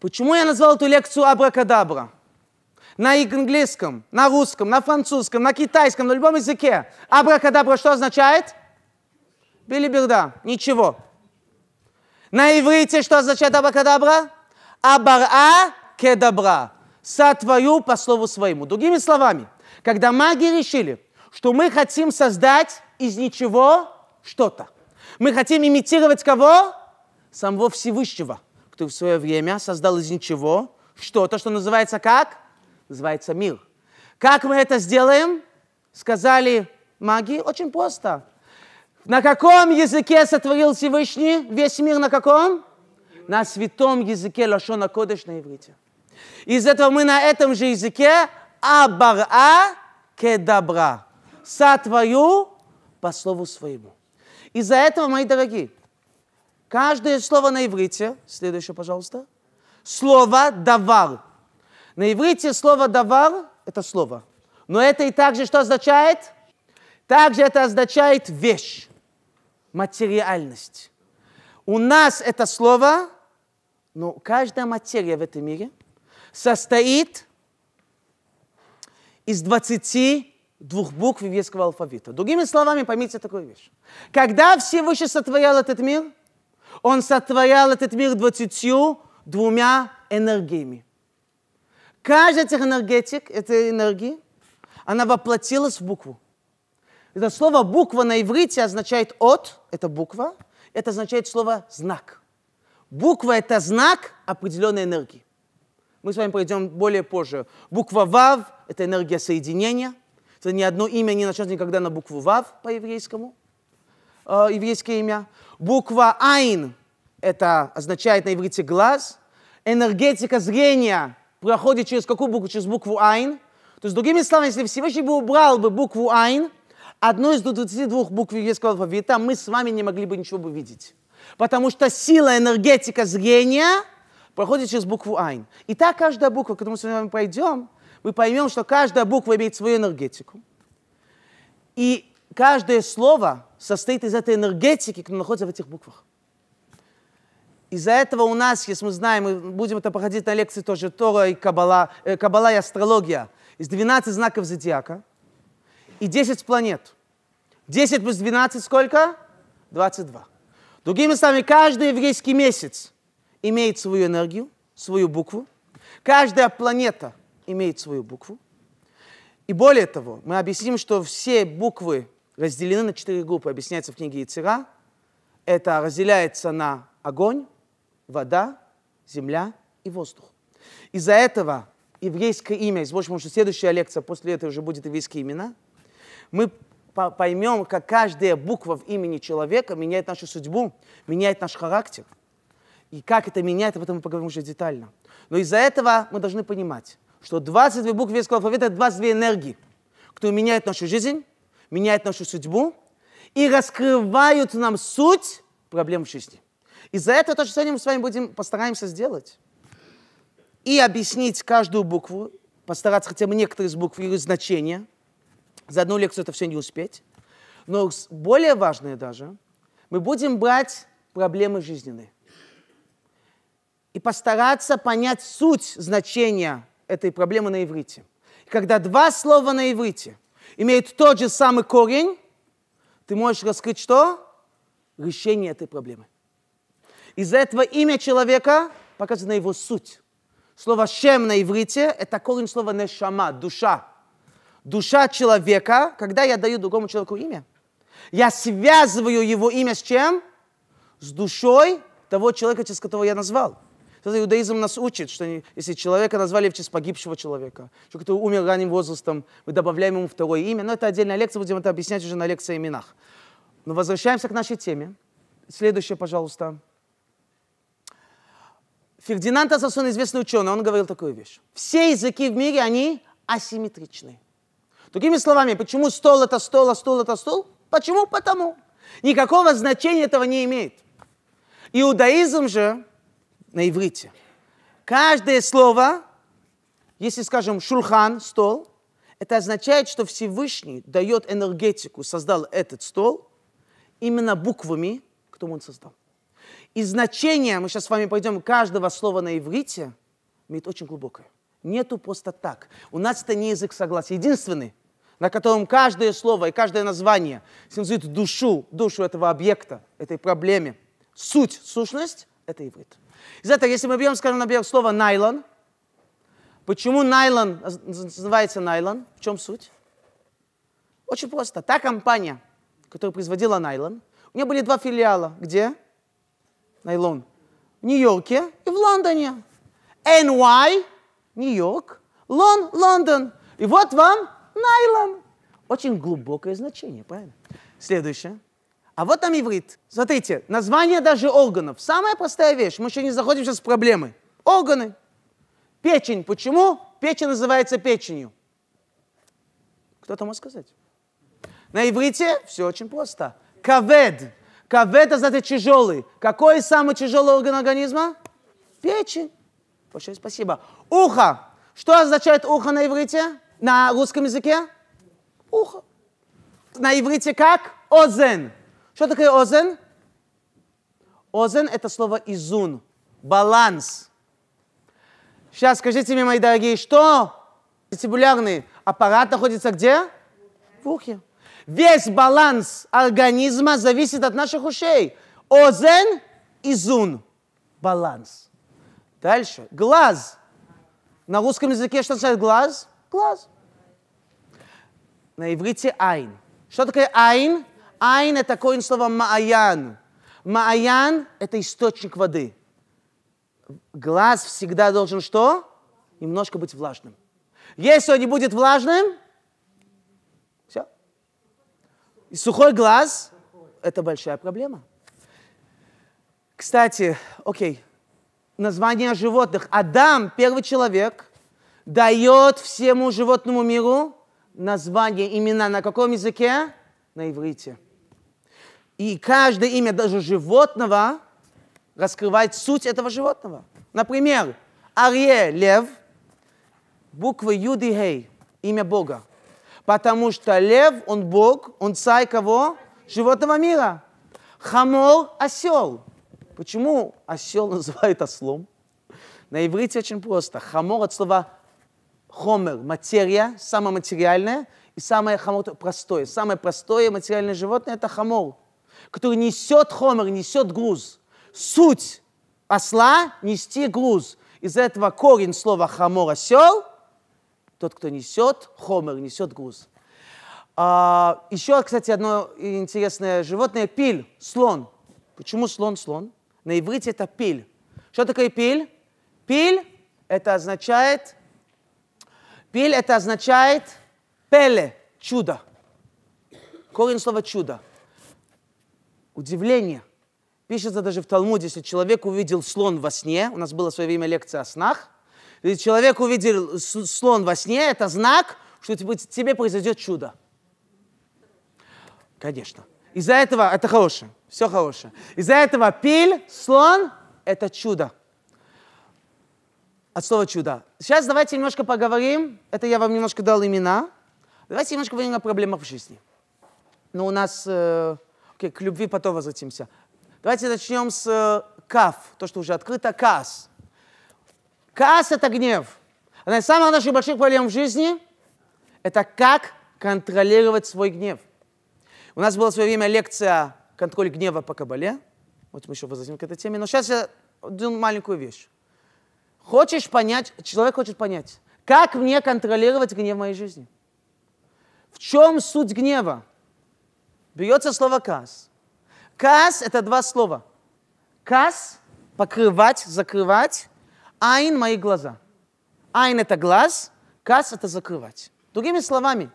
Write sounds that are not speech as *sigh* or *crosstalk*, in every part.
Почему я назвал эту лекцию «Абракадабра»? На английском, на русском, на французском, на китайском, на любом языке. Абракадабра что означает? Билиберда. Ничего. На иврите что означает абракадабра? Абара кедабра. Сотворю по слову своему. Другими словами, когда маги решили, что мы хотим создать из ничего что-то. Мы хотим имитировать кого? Самого Всевышнего – кто в свое время создал из ничего что-то, что называется как? Называется мир. Как мы это сделаем? Сказали маги очень просто. На каком языке сотворил Всевышний весь мир? На каком? На святом языке Лашона Кодыш на иврите. Из этого мы на этом же языке Абара кедабра. Сотворю по слову своему. Из-за этого, мои дорогие, Каждое слово на иврите, следующее, пожалуйста, слово давал На иврите слово давал это слово. Но это и также что означает? Также это означает вещь, материальность. У нас это слово, но каждая материя в этом мире состоит из 22 букв еврейского алфавита. Другими словами, поймите такую вещь. Когда Всевышний сотворял этот мир — он сотворял этот мир двадцатью двумя энергиями. Каждая этих энергетик, этой энергии, она воплотилась в букву. Это слово «буква» на иврите означает «от», это буква, это означает слово «знак». Буква – это знак определенной энергии. Мы с вами пойдем более позже. Буква «вав» – это энергия соединения. Это ни одно имя не начнется никогда на букву «вав» по-еврейскому, э, еврейское имя. Буква «айн» — это означает на иврите «глаз». Энергетика зрения проходит через какую букву? Через букву «айн». То есть, другими словами, если Всевышний бы убрал бы букву «айн», одной из 22 букв еврейского алфавита, мы с вами не могли бы ничего бы видеть. Потому что сила, энергетика зрения проходит через букву «айн». И так каждая буква, к которой мы с вами пойдем, мы поймем, что каждая буква имеет свою энергетику. И каждое слово состоит из этой энергетики, которая находится в этих буквах. Из-за этого у нас, если мы знаем, мы будем это походить на лекции тоже, Тора и Кабала, э, Кабала и астрология, из 12 знаков зодиака и 10 планет. 10 плюс 12 сколько? 22. Другими словами, каждый еврейский месяц имеет свою энергию, свою букву. Каждая планета имеет свою букву. И более того, мы объясним, что все буквы разделены на четыре группы, объясняется в книге Яцера. Это разделяется на огонь, вода, земля и воздух. Из-за этого еврейское имя, из потому что следующая лекция после этой уже будет еврейские имена, мы поймем, как каждая буква в имени человека меняет нашу судьбу, меняет наш характер. И как это меняет, об этом мы поговорим уже детально. Но из-за этого мы должны понимать, что 22 буквы еврейского алфавита — это 22 энергии, которые меняют нашу жизнь, меняют нашу судьбу и раскрывают нам суть проблем в жизни. И за это то, что сегодня мы с вами будем, постараемся сделать. И объяснить каждую букву, постараться хотя бы некоторые из букв и их значения. За одну лекцию это все не успеть. Но более важное даже, мы будем брать проблемы жизненные и постараться понять суть значения этой проблемы на иврите. Когда два слова на иврите – имеет тот же самый корень, ты можешь раскрыть что? Решение этой проблемы. Из-за этого имя человека показано его суть. Слово «шем» на иврите – это корень слова «нешама» – душа. Душа человека, когда я даю другому человеку имя, я связываю его имя с чем? С душой того человека, через которого я назвал – это иудаизм нас учит, что если человека назвали в честь погибшего человека, что кто умер ранним возрастом, мы добавляем ему второе имя, но это отдельная лекция, будем это объяснять уже на лекции о именах. Но возвращаемся к нашей теме. Следующее, пожалуйста. Фердинанд Ассасун, известный ученый, он говорил такую вещь. Все языки в мире, они асимметричны. Другими словами, почему стол это стол, а стол это стол? Почему? Потому. Никакого значения этого не имеет. Иудаизм же на иврите. Каждое слово, если скажем шульхан, стол, это означает, что Всевышний дает энергетику, создал этот стол именно буквами, кто он создал. И значение, мы сейчас с вами пойдем, каждого слова на иврите имеет очень глубокое. Нету просто так. У нас это не язык согласия. Единственный, на котором каждое слово и каждое название символизует душу, душу этого объекта, этой проблеме. Суть, сущность – это иврит. Из этого, если мы берем, скажем, например, слово «найлон», почему найлон называется найлон? В чем суть? Очень просто. Та компания, которая производила найлон, у нее были два филиала. Где? Найлон. В Нью-Йорке и в Лондоне. NY – Нью-Йорк, Лон – Лондон. И вот вам найлон. Очень глубокое значение, правильно? Следующее. А вот там иврит. Смотрите, название даже органов. Самая простая вещь. Мы еще не заходим сейчас в проблемы. Органы. Печень. Почему печень называется печенью? Кто-то может сказать? На иврите все очень просто. Кавед. Кавед означает тяжелый. Какой самый тяжелый орган организма? Печень. Большое спасибо. Ухо. Что означает ухо на иврите? На русском языке? Ухо. На иврите как? Озен. Что такое озен? Озен – это слово изун, баланс. Сейчас скажите мне, мои дорогие, что вестибулярный аппарат находится где? В ухе. Весь баланс организма зависит от наших ушей. Озен – изун, баланс. Дальше. Глаз. На русском языке что означает глаз? Глаз. На иврите – айн. Что такое айн? Айн – это корень слова «мааян». Мааян – это источник воды. Глаз всегда должен что? Немножко быть влажным. Если он не будет влажным, все. И сухой глаз – это большая проблема. Кстати, окей, название животных. Адам, первый человек, дает всему животному миру название, имена. На каком языке? На иврите. И каждое имя даже животного раскрывает суть этого животного. Например, Арье – лев, буквы Юд Хей – имя Бога. Потому что лев, он Бог, он царь кого? Животного мира. Хамор – осел. Почему осел *laughs* называют ослом? На иврите очень просто. Хамор от слова хомер, материя, самое материальное, и самое хамор, простое. Самое простое материальное животное – это хамор который несет хомер, несет груз. Суть осла – нести груз. Из этого корень слова хамор – осел, тот, кто несет хомер, несет груз. А, еще, кстати, одно интересное животное – пиль, слон. Почему слон слон? На иврите это пиль. Что такое пиль? Пиль – это означает, пиль – это означает пеле, чудо. Корень слова чудо удивление. Пишется даже в Талмуде, если человек увидел слон во сне, у нас было в свое время лекция о снах, если человек увидел слон во сне, это знак, что типа, тебе произойдет чудо. Конечно. Из-за этого, это хорошее, все хорошее. Из-за этого пиль, слон – это чудо. От слова чудо. Сейчас давайте немножко поговорим, это я вам немножко дал имена, давайте немножко поговорим о проблемах в жизни. Но у нас э, Окей, к любви потом возвратимся. Давайте начнем с э, каф, то, что уже открыто, КАС. КАС это гнев. Одна из самых наших больших проблем в жизни – это как контролировать свой гнев. У нас была в свое время лекция «Контроль гнева по Кабале». Вот мы еще возвратим к этой теме. Но сейчас я одну маленькую вещь. Хочешь понять, человек хочет понять, как мне контролировать гнев в моей жизни? В чем суть гнева? Бьется слово «кас». «Кас» — это два слова. «Кас» — покрывать, закрывать. «Айн» — мои глаза. «Айн» — это глаз, «кас» — это закрывать. Другими словами,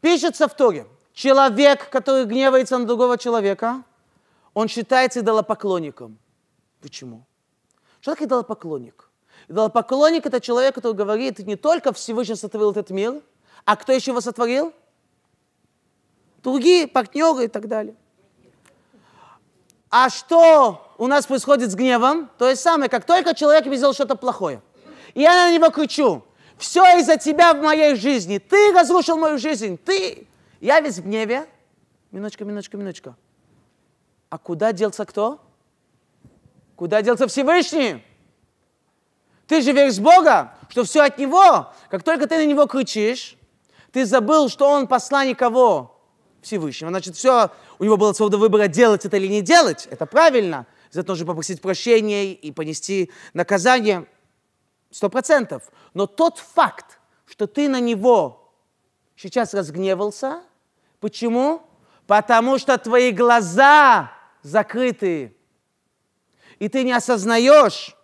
пишется в Торе, человек, который гневается на другого человека, он считается идолопоклонником. Почему? Что Человек идолопоклонник. Идолопоклонник – это человек, который говорит не только Всевышний сотворил этот мир, а кто еще его сотворил – другие партнеры и так далее. А что у нас происходит с гневом? То же самое, как только человек мне сделал что-то плохое, я на него кричу, все из-за тебя в моей жизни, ты разрушил мою жизнь, ты. Я весь в гневе. Минуточка, минуточка, минуточка. А куда делся кто? Куда делся Всевышний? Ты же веришь в Бога, что все от Него. Как только ты на Него кричишь, ты забыл, что Он посланник кого? Всевышнего. Значит, все, у него было свобода выбора, делать это или не делать. Это правильно. За это нужно попросить прощения и понести наказание. Сто процентов. Но тот факт, что ты на него сейчас разгневался, почему? Потому что твои глаза закрыты. И ты не осознаешь,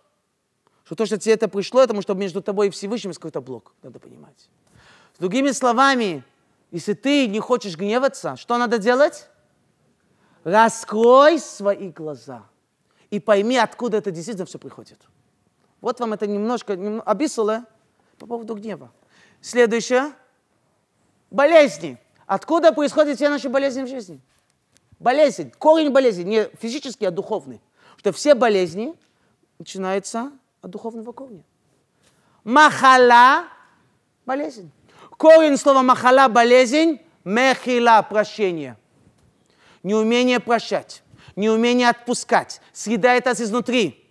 что то, что тебе это пришло, потому что между тобой и Всевышним есть какой-то блок, надо понимать. Другими словами, если ты не хочешь гневаться, что надо делать? Раскрой свои глаза и пойми, откуда это действительно все приходит. Вот вам это немножко нем... по поводу гнева. Следующее. Болезни. Откуда происходят все наши болезни в жизни? Болезнь, корень болезни, не физический, а духовный. Что все болезни начинаются от духовного корня. Махала – болезнь. Корень слова махала – болезнь, мехила – прощение. Неумение прощать, неумение отпускать, съедает нас изнутри.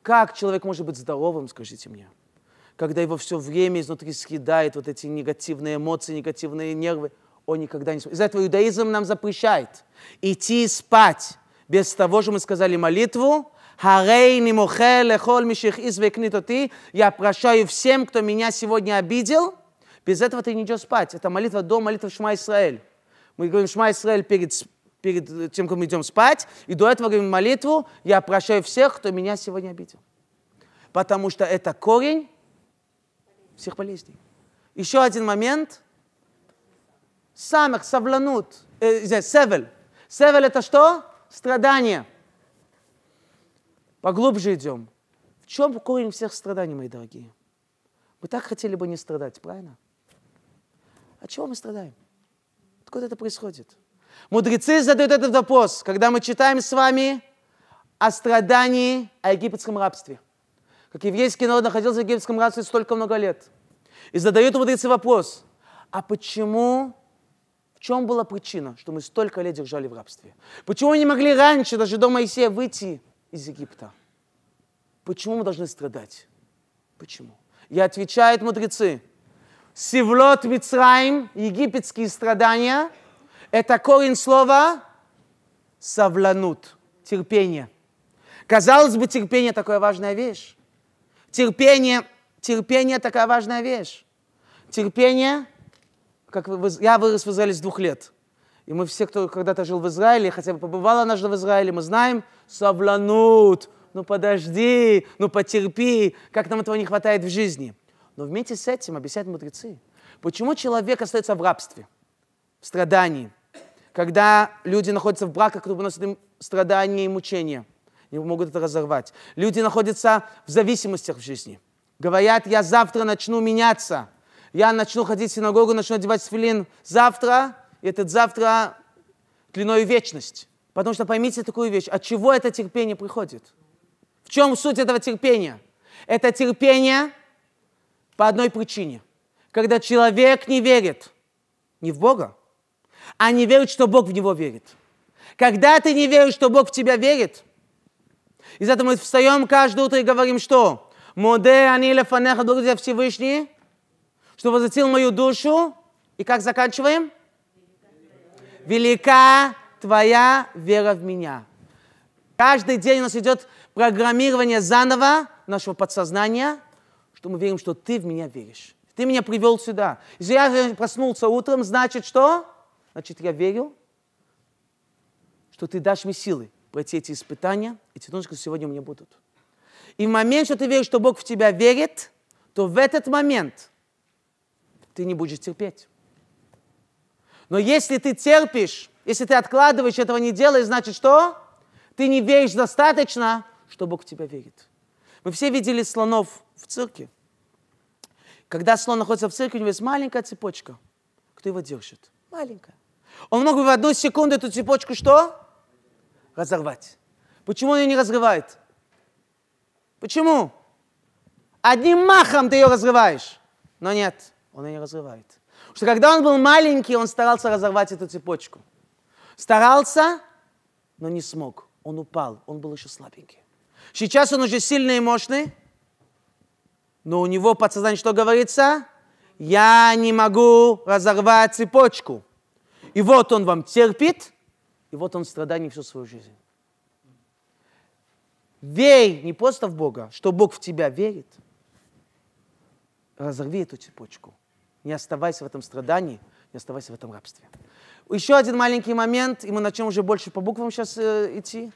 Как человек может быть здоровым, скажите мне, когда его все время изнутри съедает вот эти негативные эмоции, негативные нервы? Он никогда не... Из-за этого иудаизм нам запрещает идти спать без того, что мы сказали молитву, Я прощаю всем, кто меня сегодня обидел, без этого ты не идешь спать. Это молитва до молитвы Шма Исраэль. Мы говорим Шма Исраэль перед, перед э, тем, как мы идем спать, и до этого говорим молитву «Я прощаю всех, кто меня сегодня обидел». Потому что это корень всех болезней. Еще один момент. Самых савланут. Э, здесь, севель. Севель это что? Страдание. Поглубже идем. В чем корень всех страданий, мои дорогие? Мы так хотели бы не страдать, правильно? От чего мы страдаем? Откуда это происходит? Мудрецы задают этот вопрос, когда мы читаем с вами о страдании, о египетском рабстве. Как еврейский народ находился в египетском рабстве столько много лет. И задают мудрецы вопрос, а почему в чем была причина, что мы столько лет держали в рабстве? Почему мы не могли раньше, даже до Моисея, выйти из Египта? Почему мы должны страдать? Почему? И отвечает мудрецы, Севлот Мицраим, египетские страдания, это корень слова совланут, терпение. Казалось бы, терпение такая важная вещь. Терпение, терпение такая важная вещь. Терпение, как вы, я вырос в Израиле с двух лет. И мы все, кто когда-то жил в Израиле, хотя бы побывал однажды в Израиле, мы знаем, совланут, ну подожди, ну потерпи, как нам этого не хватает в жизни – но вместе с этим объясняют мудрецы, почему человек остается в рабстве, в страдании, когда люди находятся в браках, которые приносят им страдания и мучения, не могут это разорвать. Люди находятся в зависимостях в жизни. Говорят, я завтра начну меняться, я начну ходить в синагогу, начну одевать сфилин завтра, и этот завтра длиною вечность. Потому что поймите такую вещь, от чего это терпение приходит? В чем суть этого терпения? Это терпение – по одной причине. Когда человек не верит не в Бога, а не верит, что Бог в него верит. Когда ты не веришь, что Бог в тебя верит, из за этого мы встаем каждое утро и говорим, что «Моде ани лефанеха, друзья Всевышний, что возвратил мою душу». И как заканчиваем? «Велика твоя вера в меня». Каждый день у нас идет программирование заново нашего подсознания – то мы верим, что ты в меня веришь. Ты меня привел сюда. Если я проснулся утром, значит что? Значит, я верил, что ты дашь мне силы пройти эти испытания, эти которые сегодня у меня будут. И в момент, что ты веришь, что Бог в тебя верит, то в этот момент ты не будешь терпеть. Но если ты терпишь, если ты откладываешь, этого не делаешь, значит что? Ты не веришь достаточно, что Бог в тебя верит. Мы все видели слонов в цирке. Когда слон находится в церкви, у него есть маленькая цепочка. Кто его держит? Маленькая. Он мог бы в одну секунду эту цепочку что? Разорвать. Почему он ее не разрывает? Почему? Одним махом ты ее разрываешь. Но нет, он ее не разрывает. Потому что когда он был маленький, он старался разорвать эту цепочку. Старался, но не смог. Он упал, он был еще слабенький. Сейчас он уже сильный и мощный, но у него подсознание что говорится? Я не могу разорвать цепочку. И вот он вам терпит, и вот он страдает всю свою жизнь. Верь не просто в Бога, что Бог в тебя верит. Разорви эту цепочку. Не оставайся в этом страдании, не оставайся в этом рабстве. Еще один маленький момент, и мы начнем уже больше по буквам сейчас э, идти.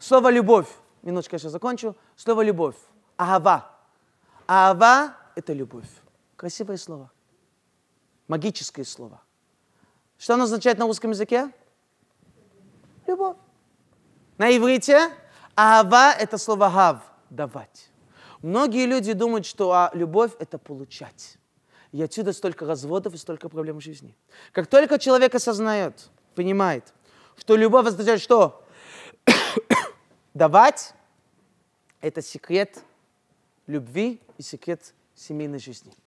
Слово «любовь». Минуточку я сейчас закончу. Слово «любовь». Агава. Ава – это любовь. Красивое слово. Магическое слово. Что оно означает на русском языке? Любовь. На иврите ава – это слово гав – давать. Многие люди думают, что а, любовь – это получать. И отсюда столько разводов и столько проблем в жизни. Как только человек осознает, понимает, что любовь означает что? *coughs* давать – это секрет любви и секрет семейной жизни.